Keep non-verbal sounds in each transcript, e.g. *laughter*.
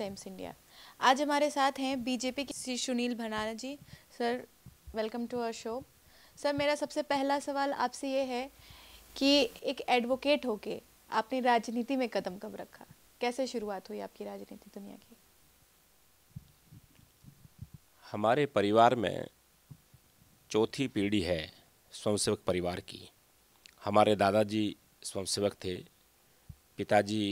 times India आज हमारे साथ हैं बीजेपी के Shri Sunil Bhandara ji sir welcome to our show sir मेरा सबसे पहला सवाल आपसे ये है कि एक एडवोकेट होके आपने राजनीति में कदम कब रखा कैसे शुरुआत हुई आपकी राजनीति दुनिया की हमारे परिवार में चौथी पीढ़ी है स्वयंसेवक परिवार की हमारे दादाजी स्वयंसेवक थे पिताजी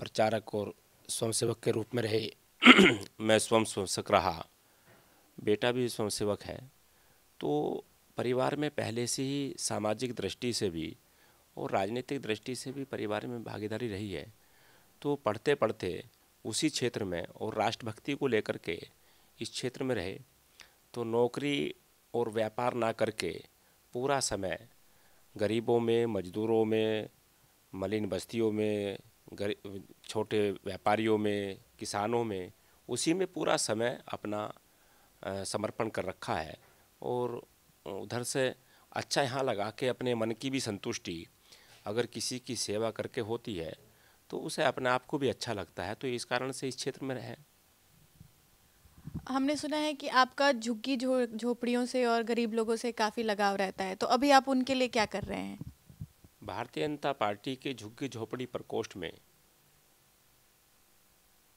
प्रचारक और स्वयंसेवक के रूप में रहे *clears throat* मैं स्वयं स्वयंसेवक रहा बेटा भी स्वयंसेवक है तो परिवार में पहले से ही सामाजिक दृष्टि से भी और राजनीतिक दृष्टि से भी परिवार में भागीदारी रही है तो पढ़ते पढ़ते उसी क्षेत्र में और राष्ट्रभक्ति को लेकर के इस क्षेत्र में रहे तो नौकरी और व्यापार ना करके पूरा समय गरीबों में मजदूरों में मलिन बस्तियों में गरीब छोटे व्यापारियों में किसानों में उसी में पूरा समय अपना समर्पण कर रखा है और उधर से अच्छा यहाँ लगा के अपने मन की भी संतुष्टि अगर किसी की सेवा करके होती है तो उसे अपने आप को भी अच्छा लगता है तो इस कारण से इस क्षेत्र में रहें हमने सुना है कि आपका झुग्गी झोपड़ियों जो, से और गरीब लोगों से काफ़ी लगाव रहता है तो अभी आप उनके लिए क्या कर रहे हैं भारतीय जनता पार्टी के झुग्गी झोपड़ी प्रकोष्ठ में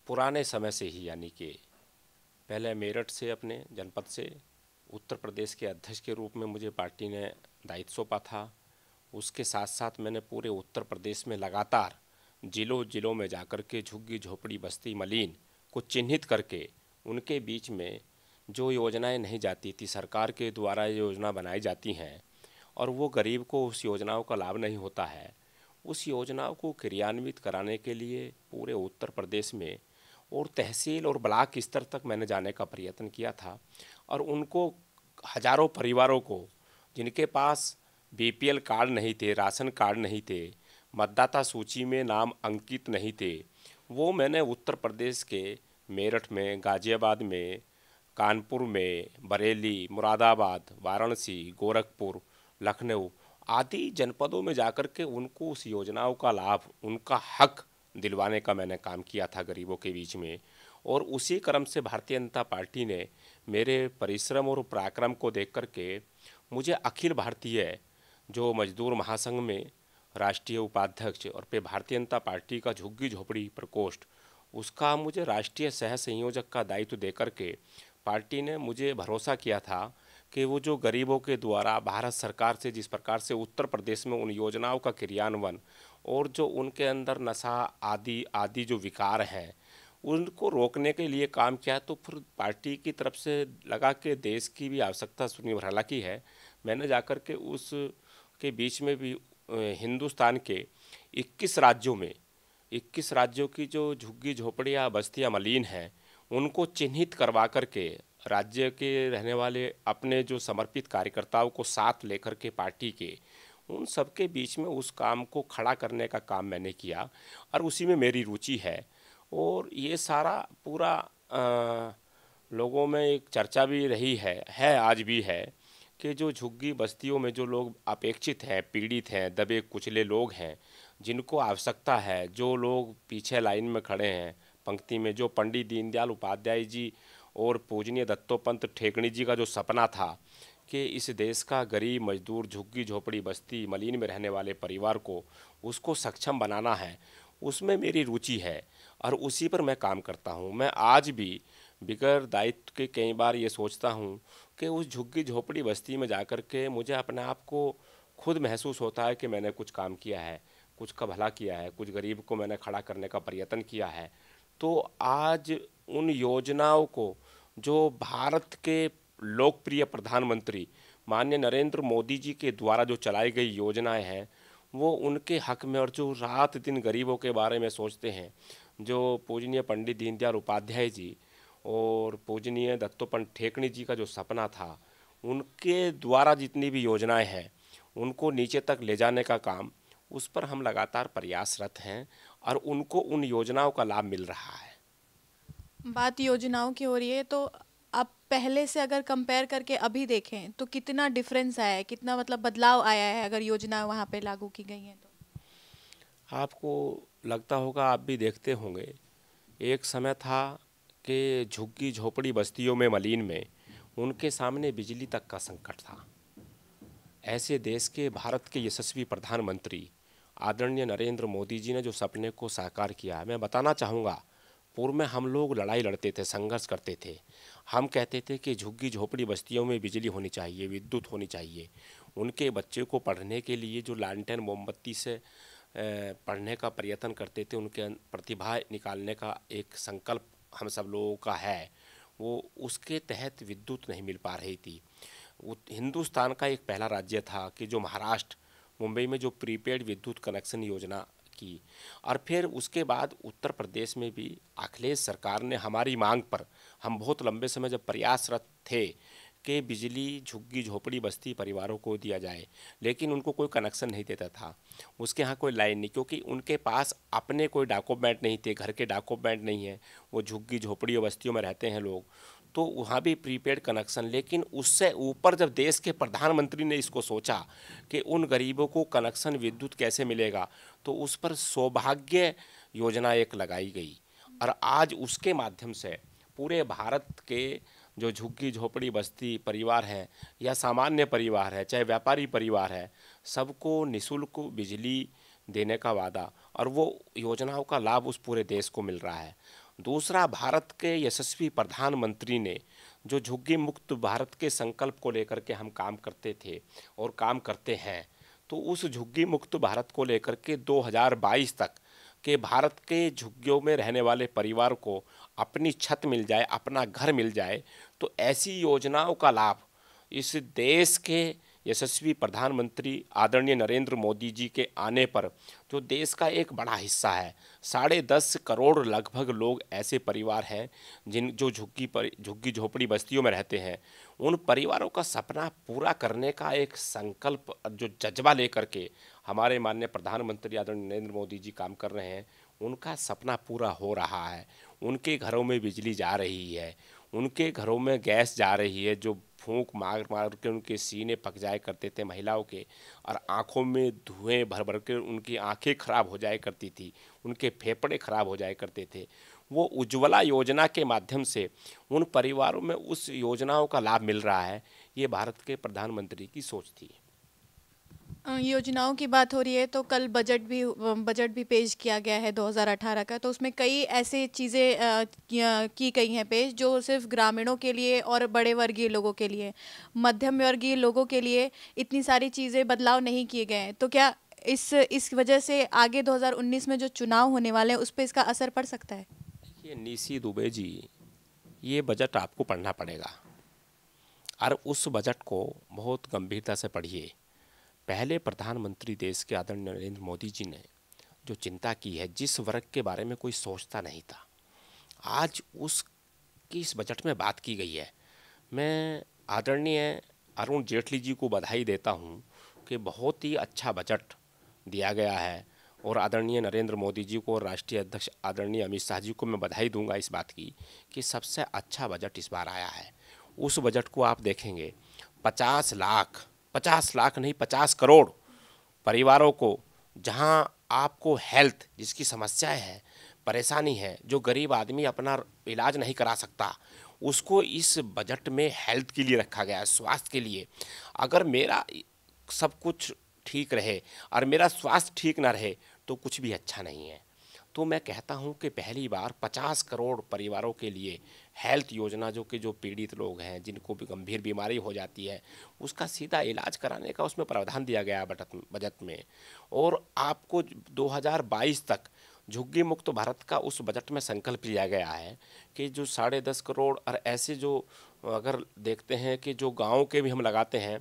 पुराने समय से ही यानी कि पहले मेरठ से अपने जनपद से उत्तर प्रदेश के अध्यक्ष के रूप में मुझे पार्टी ने दायित्व सौंपा था उसके साथ साथ मैंने पूरे उत्तर प्रदेश में लगातार जिलों जिलों में जाकर के झुग्गी झोपड़ी बस्ती मलिन को चिन्हित करके उनके बीच में जो योजनाएं नहीं जाती थी सरकार के द्वारा योजना बनाई जाती हैं और वो गरीब को उस योजनाओं का लाभ नहीं होता है उस योजनाओं को क्रियान्वित कराने के लिए पूरे उत्तर प्रदेश में और तहसील और ब्लाक स्तर तक मैंने जाने का प्रयत्न किया था और उनको हजारों परिवारों को जिनके पास बीपीएल कार्ड नहीं थे राशन कार्ड नहीं थे मतदाता सूची में नाम अंकित नहीं थे वो मैंने उत्तर प्रदेश के मेरठ में गाज़ियाबाद में कानपुर में बरेली मुरादाबाद वाराणसी गोरखपुर लखनऊ आदि जनपदों में जाकर के उनको उस योजनाओं का लाभ उनका हक दिलवाने का मैंने काम किया था गरीबों के बीच में और उसी क्रम से भारतीय जनता पार्टी ने मेरे परिश्रम और पराक्रम को देख कर के मुझे अखिल भारतीय जो मजदूर महासंघ में राष्ट्रीय उपाध्यक्ष और पे भारतीय जनता पार्टी का झुग्गी झोपड़ी प्रकोष्ठ उसका मुझे राष्ट्रीय सह संयोजक का दायित्व दे के पार्टी ने मुझे भरोसा किया था कि वो जो गरीबों के द्वारा भारत सरकार से जिस प्रकार से उत्तर प्रदेश में उन योजनाओं का क्रियान्वयन और जो उनके अंदर नशा आदि आदि जो विकार हैं उनको रोकने के लिए काम किया तो फिर पार्टी की तरफ से लगा के देश की भी आवश्यकता भरला की है मैंने जाकर के उस के बीच में भी हिंदुस्तान के 21 राज्यों में 21 राज्यों की जो झुग्गी झोपड़ियाँ बस्तियाँ मलिन हैं उनको चिन्हित करवा करके राज्य के रहने वाले अपने जो समर्पित कार्यकर्ताओं को साथ लेकर के पार्टी के उन सबके बीच में उस काम को खड़ा करने का काम मैंने किया और उसी में मेरी रुचि है और ये सारा पूरा आ, लोगों में एक चर्चा भी रही है है आज भी है कि जो झुग्गी बस्तियों में जो लोग अपेक्षित हैं पीड़ित हैं दबे कुचले लोग हैं जिनको आवश्यकता है जो लोग पीछे लाइन में खड़े हैं पंक्ति में जो पंडित दीनदयाल उपाध्याय जी और पूजनीय दत्तोपंत ठेकणी जी का जो सपना था कि इस देश का गरीब मजदूर झुग्गी झोपड़ी बस्ती मलिन में रहने वाले परिवार को उसको सक्षम बनाना है उसमें मेरी रुचि है और उसी पर मैं काम करता हूँ मैं आज भी बिगर दायित्व के कई बार ये सोचता हूँ कि उस झुग्गी झोपड़ी बस्ती में जा कर के मुझे अपने आप को खुद महसूस होता है कि मैंने कुछ काम किया है कुछ का भला किया है कुछ गरीब को मैंने खड़ा करने का प्रयत्न किया है तो आज उन योजनाओं को जो भारत के लोकप्रिय प्रधानमंत्री माननीय नरेंद्र मोदी जी के द्वारा जो चलाई गई योजनाएं हैं वो उनके हक में और जो रात दिन गरीबों के बारे में सोचते हैं जो पूजनीय पंडित दीनदयाल उपाध्याय जी और पूजनीय दत्तोपन ठेकणी जी का जो सपना था उनके द्वारा जितनी भी योजनाएं हैं उनको नीचे तक ले जाने का काम उस पर हम लगातार प्रयासरत हैं और उनको उन योजनाओं का लाभ मिल रहा है बात योजनाओं की हो रही है तो आप पहले से अगर कंपेयर करके अभी देखें तो कितना डिफरेंस आया है कितना मतलब बदलाव आया है अगर योजना वहाँ पे लागू की गई है तो आपको लगता होगा आप भी देखते होंगे एक समय था कि झुग्गी झोपड़ी बस्तियों में मलिन में उनके सामने बिजली तक का संकट था ऐसे देश के भारत के यशस्वी प्रधानमंत्री आदरणीय नरेंद्र मोदी जी ने जो सपने को साकार किया है मैं बताना चाहूँगा पूर्व में हम लोग लड़ाई लड़ते थे संघर्ष करते थे हम कहते थे कि झुग्गी झोपड़ी बस्तियों में बिजली होनी चाहिए विद्युत होनी चाहिए उनके बच्चे को पढ़ने के लिए जो लालटेन मोमबत्ती से पढ़ने का प्रयत्न करते थे उनके प्रतिभा निकालने का एक संकल्प हम सब लोगों का है वो उसके तहत विद्युत नहीं मिल पा रही थी हिंदुस्तान का एक पहला राज्य था कि जो महाराष्ट्र मुंबई में जो प्रीपेड विद्युत कनेक्शन योजना की और फिर उसके बाद उत्तर प्रदेश में भी अखिलेश सरकार ने हमारी मांग पर हम बहुत लंबे समय जब प्रयासरत थे कि बिजली झुग्गी झोपड़ी बस्ती परिवारों को दिया जाए लेकिन उनको कोई कनेक्शन नहीं देता था उसके यहाँ कोई लाइन नहीं क्योंकि उनके पास अपने कोई डॉक्यूमेंट नहीं थे घर के डॉक्यूमेंट नहीं है वो झुग्गी झोपड़ी और बस्तियों में रहते हैं लोग तो वहाँ भी प्रीपेड कनेक्शन लेकिन उससे ऊपर जब देश के प्रधानमंत्री ने इसको सोचा कि उन गरीबों को कनेक्शन विद्युत कैसे मिलेगा तो उस पर सौभाग्य योजना एक लगाई गई और आज उसके माध्यम से पूरे भारत के जो झुग्गी झोपड़ी बस्ती परिवार हैं या सामान्य परिवार है चाहे व्यापारी परिवार है सबको निःशुल्क बिजली देने का वादा और वो योजनाओं का लाभ उस पूरे देश को मिल रहा है दूसरा भारत के यशस्वी प्रधानमंत्री ने जो झुग्गी मुक्त भारत के संकल्प को लेकर के हम काम करते थे और काम करते हैं तो उस झुग्गी मुक्त भारत को लेकर के 2022 तक के भारत के झुग्गियों में रहने वाले परिवार को अपनी छत मिल जाए अपना घर मिल जाए तो ऐसी योजनाओं का लाभ इस देश के यशस्वी प्रधानमंत्री आदरणीय नरेंद्र मोदी जी के आने पर जो देश का एक बड़ा हिस्सा है साढ़े दस करोड़ लगभग लोग ऐसे परिवार हैं जिन जो झुग्गी पर झुग्गी झोपड़ी बस्तियों में रहते हैं उन परिवारों का सपना पूरा करने का एक संकल्प जो जज्बा लेकर के हमारे माननीय प्रधानमंत्री आदरणीय नरेंद्र मोदी जी काम कर रहे हैं उनका सपना पूरा हो रहा है उनके घरों में बिजली जा रही है उनके घरों में गैस जा रही है जो फूंक मार मार के उनके सीने पक जाए करते थे महिलाओं के और आँखों में धुएं भर भर के उनकी आंखें खराब हो जाए करती थी उनके फेफड़े खराब हो जाए करते थे वो उज्ज्वला योजना के माध्यम से उन परिवारों में उस योजनाओं का लाभ मिल रहा है ये भारत के प्रधानमंत्री की सोच थी योजनाओं की बात हो रही है तो कल बजट भी बजट भी पेश किया गया है 2018 का तो उसमें कई ऐसे चीज़ें की गई हैं पेश जो सिर्फ ग्रामीणों के लिए और बड़े वर्गीय लोगों के लिए मध्यम वर्गीय लोगों के लिए इतनी सारी चीज़ें बदलाव नहीं किए गए हैं तो क्या इस इस वजह से आगे 2019 में जो चुनाव होने वाले हैं उस पर इसका असर पड़ सकता है ये निशी दुबे जी ये बजट आपको पढ़ना पड़ेगा और उस बजट को बहुत गंभीरता से पढ़िए पहले प्रधानमंत्री देश के आदरणीय नरेंद्र मोदी जी ने जो चिंता की है जिस वर्ग के बारे में कोई सोचता नहीं था आज उस की इस बजट में बात की गई है मैं आदरणीय अरुण जेटली जी को बधाई देता हूँ कि बहुत ही अच्छा बजट दिया गया है और आदरणीय नरेंद्र मोदी जी को और राष्ट्रीय अध्यक्ष आदरणीय अमित शाह जी को मैं बधाई दूंगा इस बात की कि सबसे अच्छा बजट इस बार आया है उस बजट को आप देखेंगे पचास लाख पचास लाख नहीं पचास करोड़ परिवारों को जहाँ आपको हेल्थ जिसकी समस्या है परेशानी है जो गरीब आदमी अपना इलाज नहीं करा सकता उसको इस बजट में हेल्थ के लिए रखा गया है स्वास्थ्य के लिए अगर मेरा सब कुछ ठीक रहे और मेरा स्वास्थ्य ठीक ना रहे तो कुछ भी अच्छा नहीं है तो मैं कहता हूँ कि पहली बार 50 करोड़ परिवारों के लिए हेल्थ योजना जो कि जो पीड़ित लोग हैं जिनको भी गंभीर बीमारी हो जाती है उसका सीधा इलाज कराने का उसमें प्रावधान दिया गया बजट बजट में और आपको 2022 तक झुग्गी मुक्त भारत का उस बजट में संकल्प लिया गया है कि जो साढ़े दस करोड़ और ऐसे जो अगर देखते हैं कि जो गाँव के भी हम लगाते हैं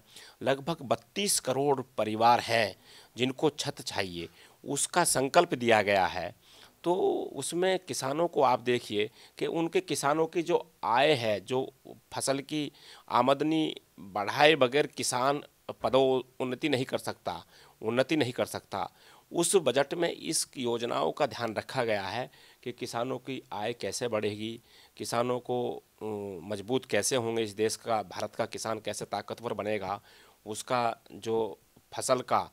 लगभग बत्तीस करोड़ परिवार हैं जिनको छत चाहिए उसका संकल्प दिया गया है तो उसमें किसानों को आप देखिए कि उनके किसानों की जो आय है जो फसल की आमदनी बढ़ाए बगैर किसान पदोन्नति नहीं कर सकता उन्नति नहीं कर सकता उस बजट में इस योजनाओं का ध्यान रखा गया है कि किसानों की आय कैसे बढ़ेगी किसानों को मजबूत कैसे होंगे इस देश का भारत का किसान कैसे ताकतवर बनेगा उसका जो फसल का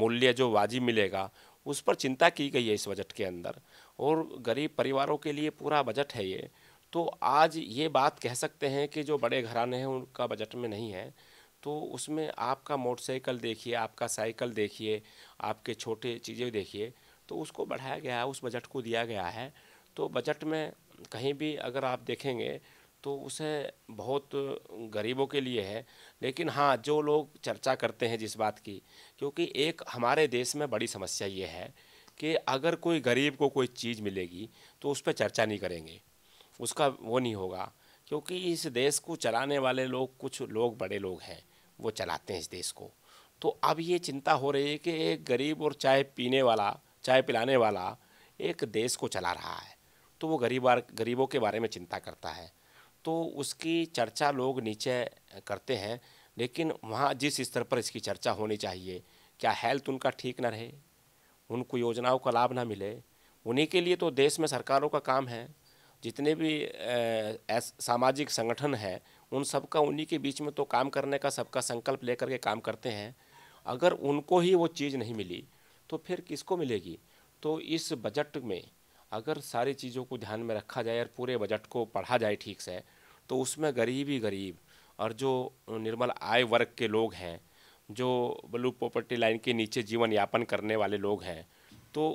मूल्य जो वाजिब मिलेगा उस पर चिंता की गई है इस बजट के अंदर और गरीब परिवारों के लिए पूरा बजट है ये तो आज ये बात कह सकते हैं कि जो बड़े घराने हैं उनका बजट में नहीं है तो उसमें आपका मोटरसाइकिल देखिए आपका साइकिल देखिए आपके छोटे चीज़ें देखिए तो उसको बढ़ाया गया है उस बजट को दिया गया है तो बजट में कहीं भी अगर आप देखेंगे तो उसे बहुत गरीबों के लिए है लेकिन हाँ जो लोग चर्चा करते हैं जिस बात की क्योंकि एक हमारे देश में बड़ी समस्या ये है कि अगर कोई गरीब को कोई चीज़ मिलेगी तो उस पर चर्चा नहीं करेंगे उसका वो नहीं होगा क्योंकि इस देश को चलाने वाले लोग कुछ लोग बड़े लोग हैं वो चलाते हैं इस देश को तो अब ये चिंता हो रही है कि एक गरीब और चाय पीने वाला चाय पिलाने वाला एक देश को चला रहा है तो वो गरीब गरीबों के बारे में चिंता करता है तो उसकी चर्चा लोग नीचे करते हैं लेकिन वहाँ जिस स्तर पर इसकी चर्चा होनी चाहिए क्या हेल्थ उनका ठीक ना रहे उनको योजनाओं का लाभ ना मिले उन्हीं के लिए तो देश में सरकारों का काम है जितने भी सामाजिक संगठन हैं उन सबका उन्हीं के बीच में तो काम करने का सबका संकल्प लेकर के काम करते हैं अगर उनको ही वो चीज़ नहीं मिली तो फिर किसको मिलेगी तो इस बजट में अगर सारी चीज़ों को ध्यान में रखा जाए और पूरे बजट को पढ़ा जाए ठीक से तो उसमें गरीब ही गरीब और जो निर्मल आय वर्ग के लोग हैं जो ब्लू प्रॉपर्टी लाइन के नीचे जीवन यापन करने वाले लोग हैं तो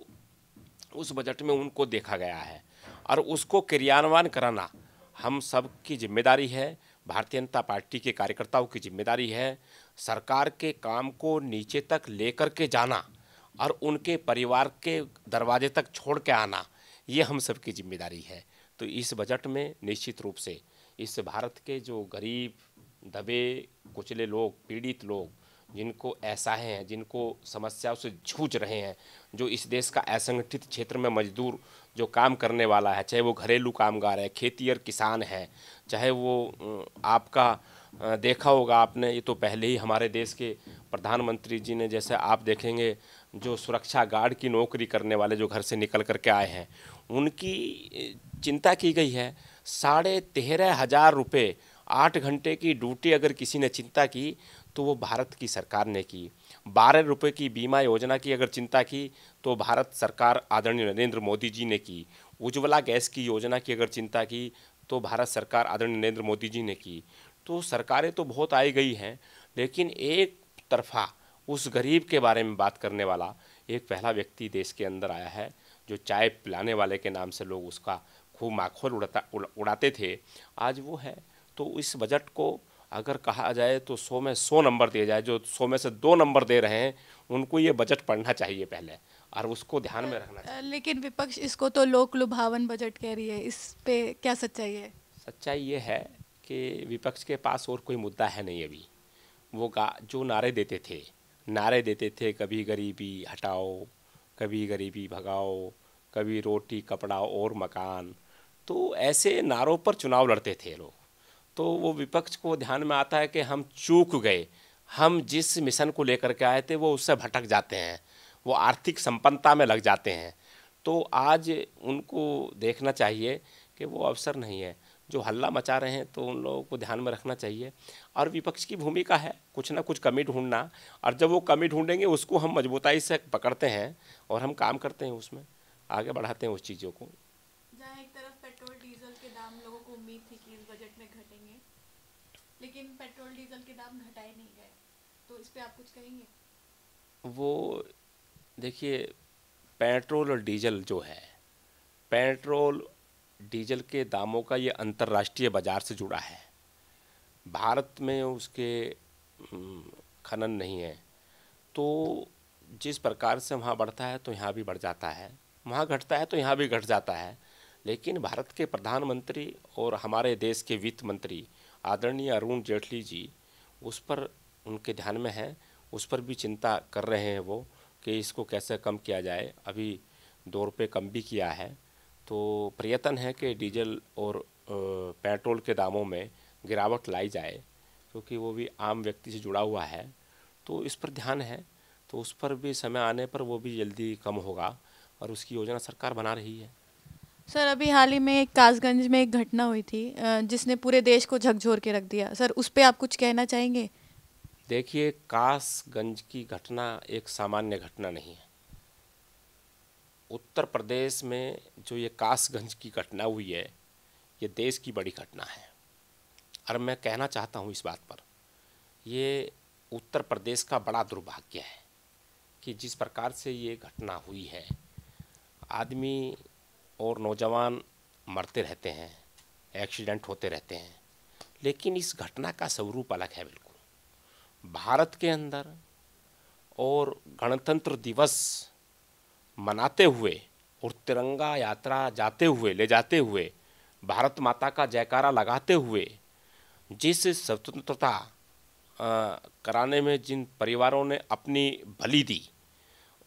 उस बजट में उनको देखा गया है और उसको क्रियान्वयन कराना हम सब की जिम्मेदारी है भारतीय जनता पार्टी के कार्यकर्ताओं की जिम्मेदारी है सरकार के काम को नीचे तक लेकर के जाना और उनके परिवार के दरवाजे तक छोड़ के आना ये हम सब की जिम्मेदारी है तो इस बजट में निश्चित रूप से इस भारत के जो गरीब दबे कुचले लोग पीड़ित लोग जिनको ऐसा हैं जिनको समस्याओं से जूझ रहे हैं जो इस देश का असंगठित क्षेत्र में मजदूर जो काम करने वाला है चाहे वो घरेलू कामगार है खेतीयर किसान है चाहे वो आपका देखा होगा आपने ये तो पहले ही हमारे देश के प्रधानमंत्री जी ने जैसे आप देखेंगे जो सुरक्षा गार्ड की नौकरी करने वाले जो घर से निकल करके आए हैं उनकी चिंता की गई है साढ़े तेरह हज़ार रुपये आठ घंटे की ड्यूटी अगर किसी ने चिंता की तो वो भारत की सरकार ने की बारह रुपये की बीमा योजना की अगर चिंता की तो भारत सरकार आदरणीय नरेंद्र मोदी जी ने की उज्ज्वला गैस की योजना की अगर चिंता की तो भारत सरकार आदरणीय नरेंद्र मोदी जी ने की तो सरकारें तो बहुत आई गई हैं लेकिन एक तरफा उस गरीब के बारे में बात करने वाला एक पहला व्यक्ति देश के अंदर आया है जो चाय पिलाने वाले के नाम से लोग उसका खूब माखोर उड़ाता उड़ाते थे आज वो है तो इस बजट को अगर कहा जाए तो सौ में सौ नंबर दिए जाए जो सौ में से दो नंबर दे रहे हैं उनको ये बजट पढ़ना चाहिए पहले और उसको ध्यान में रखना चाहिए लेकिन विपक्ष इसको तो लोक लुभावन बजट कह रही है इस पे क्या सच्चाई है सच्चाई ये है कि विपक्ष के पास और कोई मुद्दा है नहीं अभी वो जो नारे देते थे नारे देते थे कभी गरीबी हटाओ कभी गरीबी भगाओ कभी रोटी कपड़ा और मकान तो ऐसे नारों पर चुनाव लड़ते थे लोग तो वो विपक्ष को ध्यान में आता है कि हम चूक गए हम जिस मिशन को लेकर के आए थे वो उससे भटक जाते हैं वो आर्थिक संपन्नता में लग जाते हैं तो आज उनको देखना चाहिए कि वो अवसर नहीं है जो हल्ला मचा रहे हैं तो उन लोगों को ध्यान में रखना चाहिए और विपक्ष की भूमिका है कुछ ना कुछ कमी ढूंढना और जब वो कमी ढूंढेंगे उसको हम मजबूताई से पकड़ते हैं और हम काम करते हैं उसमें आगे बढ़ाते हैं उस चीज़ों को लेकिन पेट्रोल डीजल के दाम घटाए नहीं गए तो इस पे आप कुछ कहेंगे वो देखिए पेट्रोल और डीजल जो है पेट्रोल डीजल के दामों का ये अंतर्राष्ट्रीय बाज़ार से जुड़ा है भारत में उसके हम्म, खनन नहीं है तो जिस प्रकार से वहाँ बढ़ता है तो यहाँ भी बढ़ जाता है वहाँ घटता है तो यहाँ भी घट जाता है लेकिन भारत के प्रधानमंत्री और हमारे देश के वित्त मंत्री आदरणीय अरुण जेटली जी उस पर उनके ध्यान में है उस पर भी चिंता कर रहे हैं वो कि इसको कैसे कम किया जाए अभी दो रुपये कम भी किया है तो प्रयत्न है कि डीजल और पेट्रोल के दामों में गिरावट लाई जाए क्योंकि वो भी आम व्यक्ति से जुड़ा हुआ है तो इस पर ध्यान है तो उस पर भी समय आने पर वो भी जल्दी कम होगा और उसकी योजना सरकार बना रही है सर अभी हाल ही में एक कासगंज में एक घटना हुई थी जिसने पूरे देश को झकझोर के रख दिया सर उस पर आप कुछ कहना चाहेंगे देखिए कासगंज की घटना एक सामान्य घटना नहीं है उत्तर प्रदेश में जो ये कासगंज की घटना हुई है ये देश की बड़ी घटना है और मैं कहना चाहता हूँ इस बात पर ये उत्तर प्रदेश का बड़ा दुर्भाग्य है कि जिस प्रकार से ये घटना हुई है आदमी और नौजवान मरते रहते हैं एक्सीडेंट होते रहते हैं लेकिन इस घटना का स्वरूप अलग है बिल्कुल भारत के अंदर और गणतंत्र दिवस मनाते हुए और तिरंगा यात्रा जाते हुए ले जाते हुए भारत माता का जयकारा लगाते हुए जिस स्वतंत्रता कराने में जिन परिवारों ने अपनी बलि दी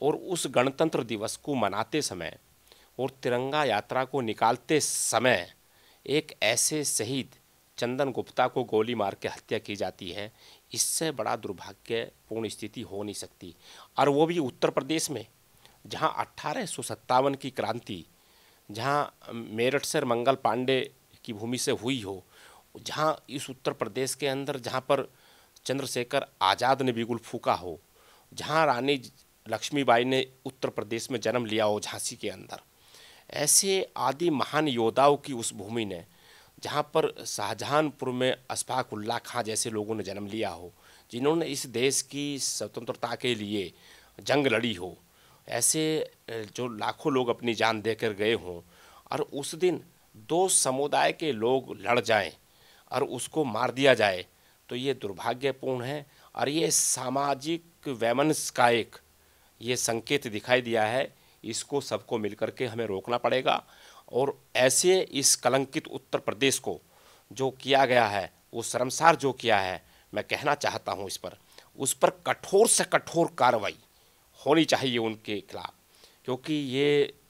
और उस गणतंत्र दिवस को मनाते समय और तिरंगा यात्रा को निकालते समय एक ऐसे शहीद चंदन गुप्ता को गोली मार के हत्या की जाती है इससे बड़ा दुर्भाग्यपूर्ण स्थिति हो नहीं सकती और वो भी उत्तर प्रदेश में जहाँ अट्ठारह की क्रांति जहाँ मेरठ से मंगल पांडे की भूमि से हुई हो जहाँ इस उत्तर प्रदेश के अंदर जहाँ पर चंद्रशेखर आज़ाद ने बिगुल फूका हो जहाँ रानी लक्ष्मीबाई ने उत्तर प्रदेश में जन्म लिया हो झांसी के अंदर ऐसे आदि महान योद्धाओं की उस भूमि ने जहाँ पर शाहजहानपुर में उल्ला खां जैसे लोगों ने जन्म लिया हो जिन्होंने इस देश की स्वतंत्रता के लिए जंग लड़ी हो ऐसे जो लाखों लोग अपनी जान देकर गए हों और उस दिन दो समुदाय के लोग लड़ जाएं और उसको मार दिया जाए तो ये दुर्भाग्यपूर्ण है और ये सामाजिक वैमनस का एक ये संकेत दिखाई दिया है इसको सबको मिलकर के हमें रोकना पड़ेगा और ऐसे इस कलंकित उत्तर प्रदेश को जो किया गया है वो शर्मसार जो किया है मैं कहना चाहता हूँ इस पर उस पर कठोर से कठोर कार्रवाई होनी चाहिए उनके खिलाफ क्योंकि ये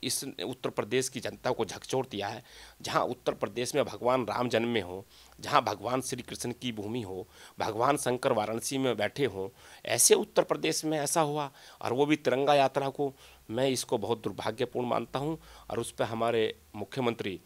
इस उत्तर प्रदेश की जनता को झकझोर दिया है जहाँ उत्तर प्रदेश में भगवान राम जन्मे हो जहाँ भगवान श्री कृष्ण की भूमि हो भगवान शंकर वाराणसी में बैठे हों ऐसे उत्तर प्रदेश में ऐसा हुआ और वो भी तिरंगा यात्रा को मैं इसको बहुत दुर्भाग्यपूर्ण मानता हूँ और उस पर हमारे मुख्यमंत्री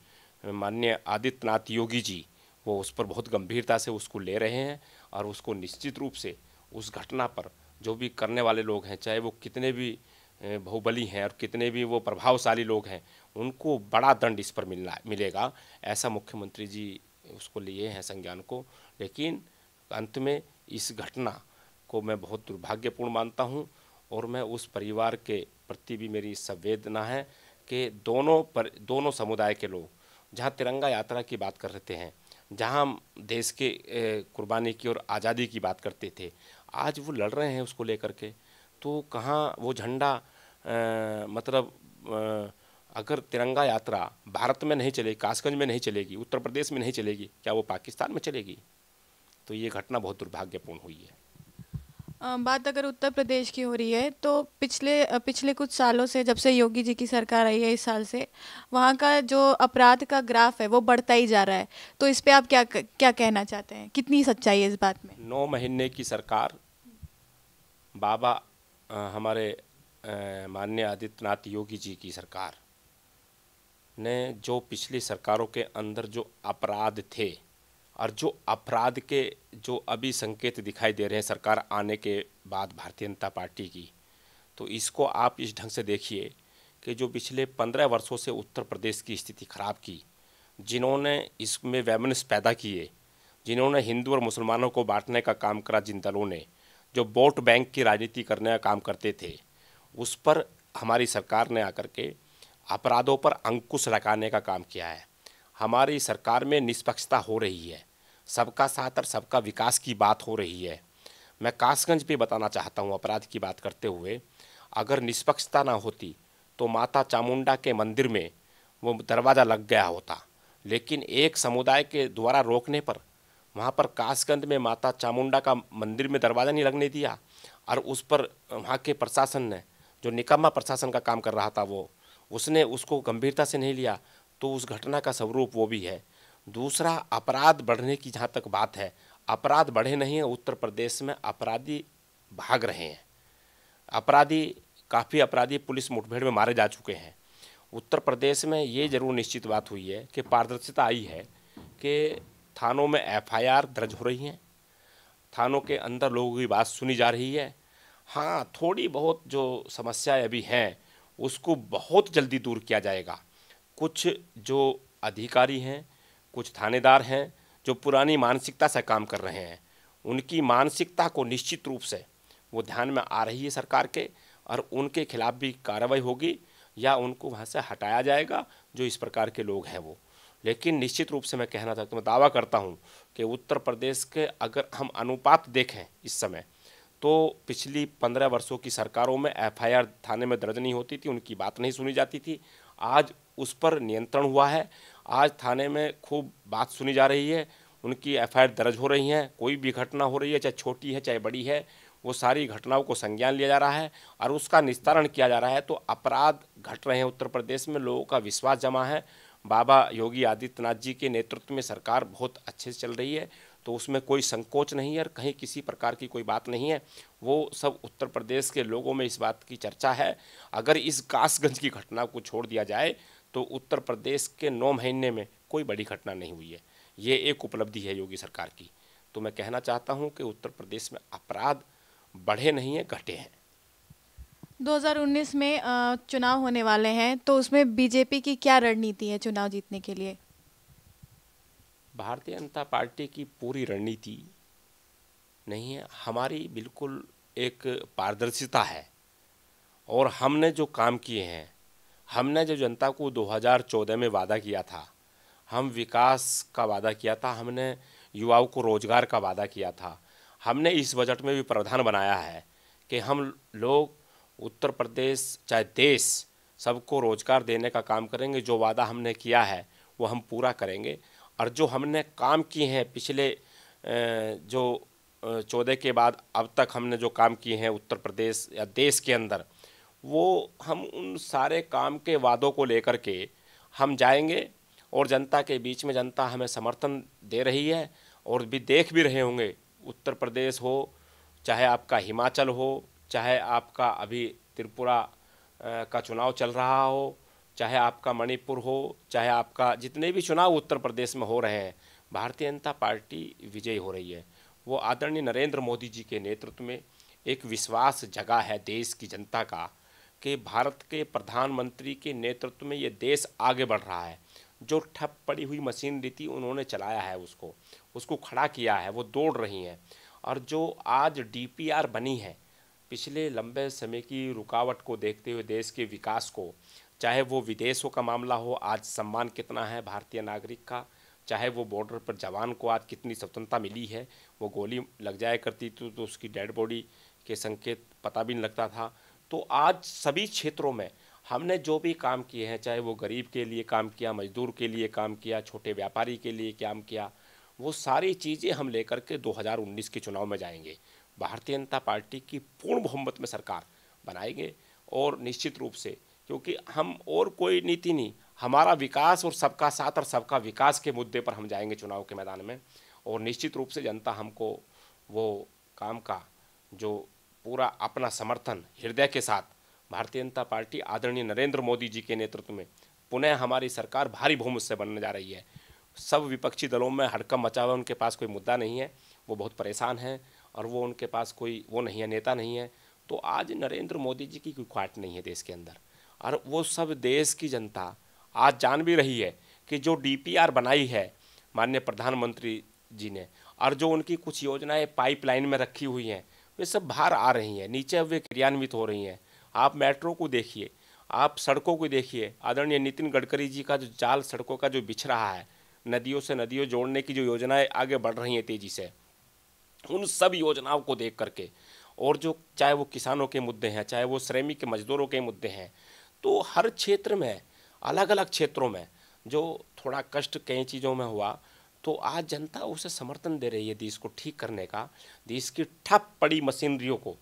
माननीय आदित्यनाथ योगी जी वो उस पर बहुत गंभीरता से उसको ले रहे हैं और उसको निश्चित रूप से उस घटना पर जो भी करने वाले लोग हैं चाहे वो कितने भी बहुबली हैं और कितने भी वो प्रभावशाली लोग हैं उनको बड़ा दंड इस पर मिलना मिलेगा ऐसा मुख्यमंत्री जी उसको लिए हैं संज्ञान को लेकिन अंत में इस घटना को मैं बहुत दुर्भाग्यपूर्ण मानता हूँ और मैं उस परिवार के प्रति भी मेरी संवेदना है कि दोनों पर दोनों समुदाय के लोग जहाँ तिरंगा यात्रा की बात कर रहे हैं जहाँ हम देश के कुर्बानी की और आज़ादी की बात करते थे आज वो लड़ रहे हैं उसको लेकर के तो कहाँ वो झंडा मतलब आ, अगर तिरंगा यात्रा भारत में नहीं चलेगी कासगंज में नहीं चलेगी उत्तर प्रदेश में नहीं चलेगी क्या वो पाकिस्तान में चलेगी तो ये घटना बहुत दुर्भाग्यपूर्ण हुई है बात अगर उत्तर प्रदेश की हो रही है तो पिछले पिछले कुछ सालों से जब से योगी जी की सरकार आई है इस साल से वहाँ का जो अपराध का ग्राफ है वो बढ़ता ही जा रहा है तो इस पर आप क्या क्या कहना चाहते हैं कितनी सच्चाई है इस बात में नौ महीने की सरकार बाबा आ, हमारे माननीय आदित्यनाथ योगी जी की सरकार ने जो पिछली सरकारों के अंदर जो अपराध थे और जो अपराध के जो अभी संकेत दिखाई दे रहे हैं सरकार आने के बाद भारतीय जनता पार्टी की तो इसको आप इस ढंग से देखिए कि जो पिछले पंद्रह वर्षों से उत्तर प्रदेश की स्थिति खराब की जिन्होंने इसमें वेमनस पैदा किए जिन्होंने हिंदू और मुसलमानों को बांटने का काम करा जिन दलों ने जो वोट बैंक की राजनीति करने का काम करते थे उस पर हमारी सरकार ने आकर के अपराधों पर अंकुश लगाने का काम किया है हमारी सरकार में निष्पक्षता हो रही है सबका साथ और सबका विकास की बात हो रही है मैं कासगंज पे बताना चाहता हूँ अपराध की बात करते हुए अगर निष्पक्षता ना होती तो माता चामुंडा के मंदिर में वो दरवाज़ा लग गया होता लेकिन एक समुदाय के द्वारा रोकने पर वहाँ पर कासगंज में माता चामुंडा का मंदिर में दरवाज़ा नहीं लगने दिया और उस पर वहाँ के प्रशासन ने जो निकम्मा प्रशासन का काम कर रहा था वो उसने उसको गंभीरता से नहीं लिया तो उस घटना का स्वरूप वो भी है दूसरा अपराध बढ़ने की जहाँ तक बात है अपराध बढ़े नहीं हैं उत्तर प्रदेश में अपराधी भाग रहे हैं अपराधी काफ़ी अपराधी पुलिस मुठभेड़ में मारे जा चुके हैं उत्तर प्रदेश में ये जरूर निश्चित बात हुई है कि पारदर्शिता आई है कि थानों में एफआईआर दर्ज हो रही हैं थानों के अंदर लोगों की बात सुनी जा रही है हाँ थोड़ी बहुत जो समस्याएं अभी हैं उसको बहुत जल्दी दूर किया जाएगा कुछ जो अधिकारी हैं कुछ थानेदार हैं जो पुरानी मानसिकता से काम कर रहे हैं उनकी मानसिकता को निश्चित रूप से वो ध्यान में आ रही है सरकार के और उनके खिलाफ भी कार्रवाई होगी या उनको वहाँ से हटाया जाएगा जो इस प्रकार के लोग हैं वो लेकिन निश्चित रूप से मैं कहना चाहता हूँ दावा करता हूँ कि उत्तर प्रदेश के अगर हम अनुपात देखें इस समय तो पिछली पंद्रह वर्षों की सरकारों में एफआईआर थाने में दर्ज नहीं होती थी उनकी बात नहीं सुनी जाती थी आज उस पर नियंत्रण हुआ है आज थाने में खूब बात सुनी जा रही है उनकी एफ दर्ज हो रही हैं कोई भी घटना हो रही है चाहे छोटी है चाहे बड़ी है वो सारी घटनाओं को संज्ञान लिया जा रहा है और उसका निस्तारण किया जा रहा है तो अपराध घट रहे हैं उत्तर प्रदेश में लोगों का विश्वास जमा है बाबा योगी आदित्यनाथ जी के नेतृत्व में सरकार बहुत अच्छे से चल रही है तो उसमें कोई संकोच नहीं है और कहीं किसी प्रकार की कोई बात नहीं है वो सब उत्तर प्रदेश के लोगों में इस बात की चर्चा है अगर इस कासगंज की घटना को छोड़ दिया जाए तो उत्तर प्रदेश के नौ महीने में कोई बड़ी घटना नहीं हुई है ये एक उपलब्धि है योगी सरकार की तो मैं कहना चाहता हूँ कि उत्तर प्रदेश में अपराध बढ़े नहीं हैं घटे हैं 2019 में चुनाव होने वाले हैं तो उसमें बीजेपी की क्या रणनीति है चुनाव जीतने के लिए भारतीय जनता पार्टी की पूरी रणनीति नहीं है हमारी बिल्कुल एक पारदर्शिता है और हमने जो काम किए हैं हमने जो जनता को 2014 में वादा किया था हम विकास का वादा किया था हमने युवाओं को रोजगार का वादा किया था हमने इस बजट में भी प्रावधान बनाया है कि हम लोग उत्तर प्रदेश चाहे देश सबको रोजगार देने का काम करेंगे जो वादा हमने किया है वो हम पूरा करेंगे और जो हमने काम किए हैं पिछले जो चौदह के बाद अब तक हमने जो काम किए हैं उत्तर प्रदेश या देश के अंदर वो हम उन सारे काम के वादों को लेकर के हम जाएंगे और जनता के बीच में जनता हमें समर्थन दे रही है और भी देख भी रहे होंगे उत्तर प्रदेश हो चाहे आपका हिमाचल हो चाहे आपका अभी त्रिपुरा का चुनाव चल रहा हो चाहे आपका मणिपुर हो चाहे आपका जितने भी चुनाव उत्तर प्रदेश में हो रहे हैं भारतीय जनता पार्टी विजयी हो रही है वो आदरणीय नरेंद्र मोदी जी के नेतृत्व में एक विश्वास जगा है देश की जनता का कि भारत के प्रधानमंत्री के नेतृत्व में ये देश आगे बढ़ रहा है जो ठप पड़ी हुई मशीनरी थी उन्होंने चलाया है उसको उसको खड़ा किया है वो दौड़ रही हैं और जो आज डीपीआर बनी है पिछले लंबे समय की रुकावट को देखते हुए देश के विकास को चाहे वो विदेशों का मामला हो आज सम्मान कितना है भारतीय नागरिक का चाहे वो बॉर्डर पर जवान को आज कितनी स्वतंत्रता मिली है वो गोली लग जाया करती थी तो उसकी डेड बॉडी के संकेत पता भी नहीं लगता था तो आज सभी क्षेत्रों में हमने जो भी काम किए हैं चाहे वो गरीब के लिए काम किया मजदूर के लिए काम किया छोटे व्यापारी के लिए काम किया वो सारी चीज़ें हम लेकर के 2019 के चुनाव में जाएंगे भारतीय जनता पार्टी की पूर्ण बहुमत में सरकार बनाएंगे और निश्चित रूप से क्योंकि हम और कोई नीति नहीं हमारा विकास और सबका साथ और सबका विकास के मुद्दे पर हम जाएंगे चुनाव के मैदान में और निश्चित रूप से जनता हमको वो काम का जो पूरा अपना समर्थन हृदय के साथ भारतीय जनता पार्टी आदरणीय नरेंद्र मोदी जी के नेतृत्व में पुनः हमारी सरकार भारी बहुमत से बनने जा रही है सब विपक्षी दलों में हड़कम मचा हुआ उनके पास कोई मुद्दा नहीं है वो बहुत परेशान हैं और वो उनके पास कोई वो नहीं है नेता नहीं है तो आज नरेंद्र मोदी जी की कोई क्वाट नहीं है देश के अंदर और वो सब देश की जनता आज जान भी रही है कि जो डीपीआर बनाई है माननीय प्रधानमंत्री जी ने और जो उनकी कुछ योजनाएं पाइपलाइन में रखी हुई हैं ये सब बाहर आ रही हैं नीचे वे क्रियान्वित हो रही हैं आप मेट्रो को देखिए आप सड़कों को देखिए आदरणीय नितिन गडकरी जी का जो जाल सड़कों का जो बिछ रहा है नदियों से नदियों जोड़ने की जो योजनाएं आगे बढ़ रही हैं तेज़ी से उन सब योजनाओं को देख करके और जो चाहे वो किसानों के मुद्दे हैं चाहे वो श्रमिक मजदूरों के मुद्दे हैं तो हर क्षेत्र में अलग अलग क्षेत्रों में जो थोड़ा कष्ट कई चीज़ों में हुआ तो आज जनता उसे समर्थन दे रही है देश को ठीक करने का देश की ठप पड़ी मशीनरियों को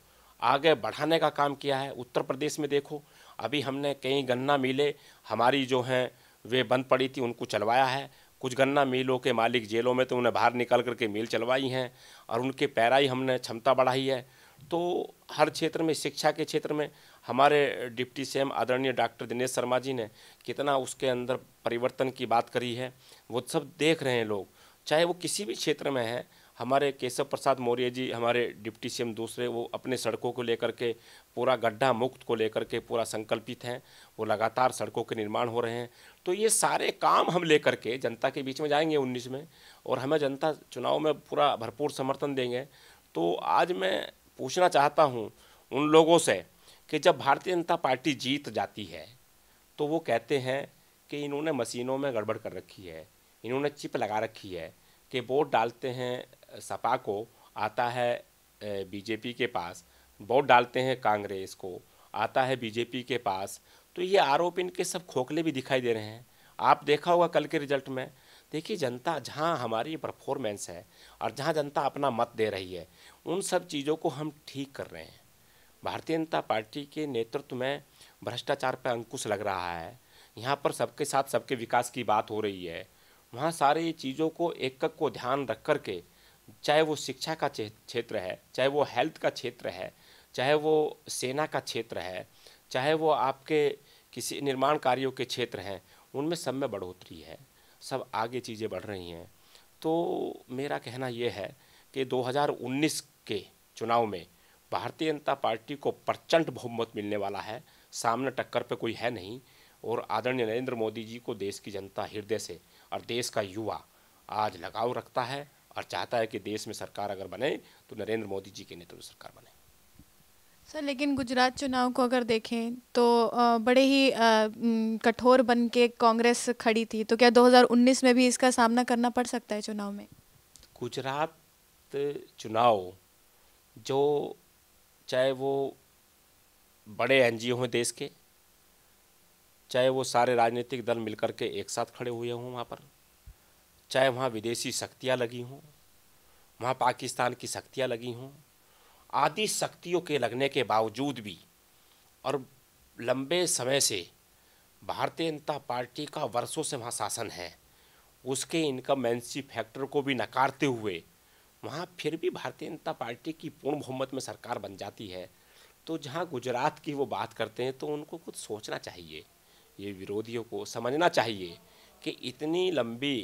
आगे बढ़ाने का काम किया है उत्तर प्रदेश में देखो अभी हमने कई गन्ना मिले हमारी जो हैं वे बंद पड़ी थी उनको चलवाया है कुछ गन्ना मिलों के मालिक जेलों में तो उन्हें बाहर निकल करके मिल चलवाई हैं और उनके पैराई हमने क्षमता बढ़ाई है तो हर क्षेत्र में शिक्षा के क्षेत्र में हमारे डिप्टी सी आदरणीय डॉक्टर दिनेश शर्मा जी ने कितना उसके अंदर परिवर्तन की बात करी है वो सब देख रहे हैं लोग चाहे वो किसी भी क्षेत्र में है हमारे केशव प्रसाद मौर्य जी हमारे डिप्टी सी दूसरे वो अपने सड़कों को लेकर के पूरा गड्ढा मुक्त को लेकर के पूरा संकल्पित हैं वो लगातार सड़कों के निर्माण हो रहे हैं तो ये सारे काम हम लेकर के जनता के बीच में जाएंगे उन्नीस में और हमें जनता चुनाव में पूरा भरपूर समर्थन देंगे तो आज मैं पूछना चाहता हूँ उन लोगों से कि जब भारतीय जनता पार्टी जीत जाती है तो वो कहते हैं कि इन्होंने मशीनों में गड़बड़ कर रखी है इन्होंने चिप लगा रखी है कि वोट डालते हैं सपा को आता है बीजेपी के पास वोट डालते हैं कांग्रेस को आता है बीजेपी के पास तो ये आरोप इनके सब खोखले भी दिखाई दे रहे हैं आप देखा होगा कल के रिजल्ट में देखिए जनता जहाँ हमारी परफॉर्मेंस है और जहाँ जनता अपना मत दे रही है उन सब चीज़ों को हम ठीक कर रहे हैं भारतीय जनता पार्टी के नेतृत्व में भ्रष्टाचार पर अंकुश लग रहा है यहाँ पर सबके साथ सबके विकास की बात हो रही है वहाँ सारे चीज़ों को एक एक को ध्यान रख कर के चाहे वो शिक्षा का क्षेत्र है चाहे वो हेल्थ का क्षेत्र है चाहे वो सेना का क्षेत्र है चाहे वो आपके किसी निर्माण कार्यों के क्षेत्र हैं उनमें सब में बढ़ोतरी है सब आगे चीज़ें बढ़ रही हैं तो मेरा कहना यह है कि 2019 के चुनाव में भारतीय जनता पार्टी को प्रचंड बहुमत मिलने वाला है सामने टक्कर पे कोई है नहीं और आदरणीय नरेंद्र मोदी जी को देश की जनता हृदय से और देश का युवा आज लगाव रखता है और चाहता है कि देश में सरकार अगर बने तो नरेंद्र मोदी जी के नेतृत्व में सरकार बने सर लेकिन गुजरात चुनाव को अगर देखें तो बड़े ही कठोर बन के कांग्रेस खड़ी थी तो क्या 2019 में भी इसका सामना करना पड़ सकता है चुनाव में गुजरात चुनाव जो चाहे वो बड़े एन हैं देश के चाहे वो सारे राजनीतिक दल मिलकर के एक साथ खड़े हुए हों वहाँ पर चाहे वहाँ विदेशी शक्तियाँ लगी हों वहाँ पाकिस्तान की शक्तियाँ लगी हों आदि शक्तियों के लगने के बावजूद भी और लंबे समय से भारतीय जनता पार्टी का वर्षों से वहाँ शासन है उसके इनकम मैंसी फैक्टर को भी नकारते हुए वहाँ फिर भी भारतीय जनता पार्टी की पूर्ण बहुमत में सरकार बन जाती है तो जहाँ गुजरात की वो बात करते हैं तो उनको कुछ सोचना चाहिए ये विरोधियों को समझना चाहिए कि इतनी लंबी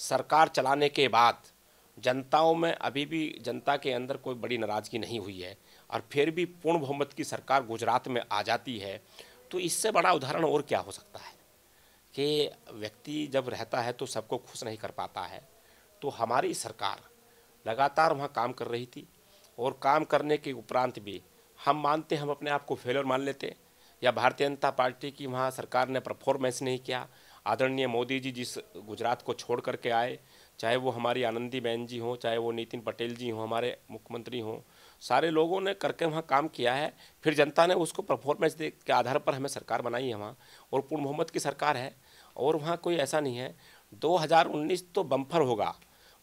सरकार चलाने के बाद जनताओं में अभी भी जनता के अंदर कोई बड़ी नाराज़गी नहीं हुई है और फिर भी पूर्ण बहुमत की सरकार गुजरात में आ जाती है तो इससे बड़ा उदाहरण और क्या हो सकता है कि व्यक्ति जब रहता है तो सबको खुश नहीं कर पाता है तो हमारी सरकार लगातार वहाँ काम कर रही थी और काम करने के उपरांत भी हम मानते हम अपने आप को फेलर मान लेते या भारतीय जनता पार्टी की वहाँ सरकार ने परफॉर्मेंस नहीं किया आदरणीय मोदी जी जिस गुजरात को छोड़ करके आए चाहे वो हमारी आनंदी बहन जी हों चाहे वो नितिन पटेल जी हों हमारे मुख्यमंत्री हों सारे लोगों ने करके वहाँ काम किया है फिर जनता ने उसको परफॉर्मेंस दे के आधार पर हमें सरकार बनाई है वहाँ और पूर्ण मोहम्मद की सरकार है और वहाँ कोई ऐसा नहीं है 2019 तो बम्फर होगा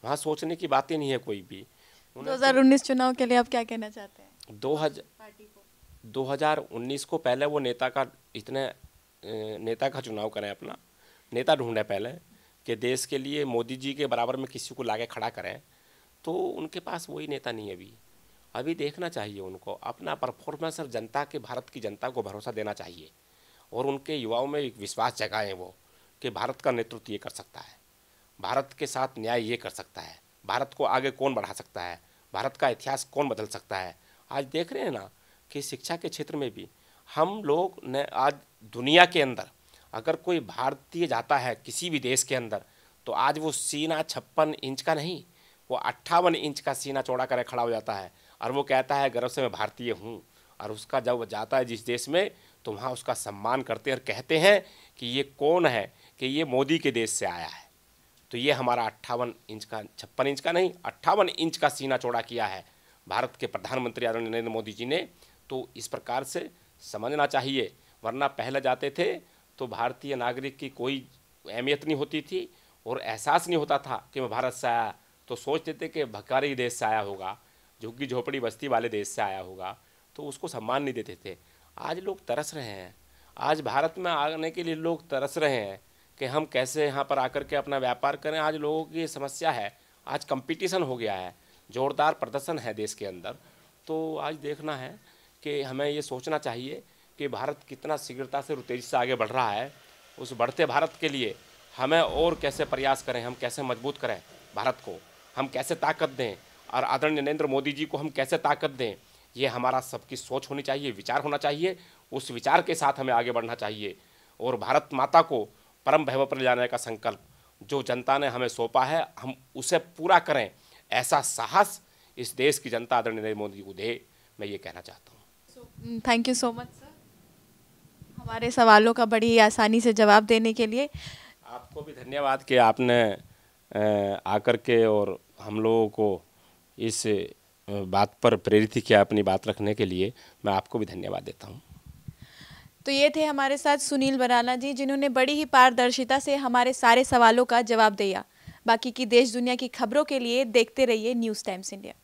वहाँ सोचने की बात ही नहीं है कोई भी तो दो चुनाव के लिए आप क्या कहना चाहते हैं दो हजार 2019 को पहले वो नेता का इतने नेता का चुनाव करें अपना नेता ढूंढें पहले कि देश के लिए मोदी जी के बराबर में किसी को लाके खड़ा करें तो उनके पास वही नेता नहीं है अभी अभी देखना चाहिए उनको अपना परफॉर्मेंस और जनता के भारत की जनता को भरोसा देना चाहिए और उनके युवाओं में एक विश्वास जगाएं वो कि भारत का नेतृत्व ये कर सकता है भारत के साथ न्याय ये कर सकता है भारत को आगे कौन बढ़ा सकता है भारत का इतिहास कौन बदल सकता है आज देख रहे हैं ना कि शिक्षा के क्षेत्र में भी हम लोग ने आज दुनिया के अंदर अगर कोई भारतीय जाता है किसी भी देश के अंदर तो आज वो सीना छप्पन इंच का नहीं वो अट्ठावन इंच का सीना चौड़ा करके खड़ा हो जाता है और वो कहता है गर्व से मैं भारतीय हूँ और उसका जब जाता है जिस देश में तो वहाँ उसका सम्मान करते हैं और कहते हैं कि ये कौन है कि ये मोदी के देश से आया है तो ये हमारा अट्ठावन इंच का छप्पन इंच का नहीं अट्ठावन इंच का सीना चौड़ा किया है भारत के प्रधानमंत्री आदरणीय नरेंद्र मोदी जी ने तो इस प्रकार से समझना चाहिए वरना पहले जाते थे तो भारतीय नागरिक की कोई अहमियत नहीं होती थी और एहसास नहीं होता था कि मैं भारत से आया तो सोचते थे कि भकारी देश से आया होगा झुग्गी झोपड़ी बस्ती वाले देश से आया होगा तो उसको सम्मान नहीं देते थे आज लोग तरस रहे हैं आज भारत में आने के लिए लोग तरस रहे हैं कि हम कैसे यहाँ पर आकर के अपना व्यापार करें आज लोगों की समस्या है आज कंपटीशन हो गया है ज़ोरदार प्रदर्शन है देश के अंदर तो आज देखना है कि हमें ये सोचना चाहिए कि भारत कितना शीघ्रता से तेजी से आगे बढ़ रहा है उस बढ़ते भारत के लिए हमें और कैसे प्रयास करें हम कैसे मजबूत करें भारत को हम कैसे ताकत दें और आदरणीय नरेंद्र मोदी जी को हम कैसे ताकत दें ये हमारा सबकी सोच होनी चाहिए विचार होना चाहिए उस विचार के साथ हमें आगे बढ़ना चाहिए और भारत माता को परम भैव पर जाने का संकल्प जो जनता ने हमें सौंपा है हम उसे पूरा करें ऐसा साहस इस देश की जनता आदरणीय नरेंद्र मोदी को दे मैं ये कहना चाहता हूँ thank you so much sir हमारे सवालों का बड़ी आसानी से जवाब देने के लिए आपको भी धन्यवाद कि आपने आकर के और हम लोगों को इस बात पर प्रेरित किया अपनी बात रखने के लिए मैं आपको भी धन्यवाद देता हूँ तो ये थे हमारे साथ सुनील बराना जी जिन्होंने बड़ी ही पारदर्शिता से हमारे सारे सवालों का जवाब दिया बाकी की देश दुनिया की खबरों के लिए देखते रहिए न्यूज़ टाइम्स इंडिया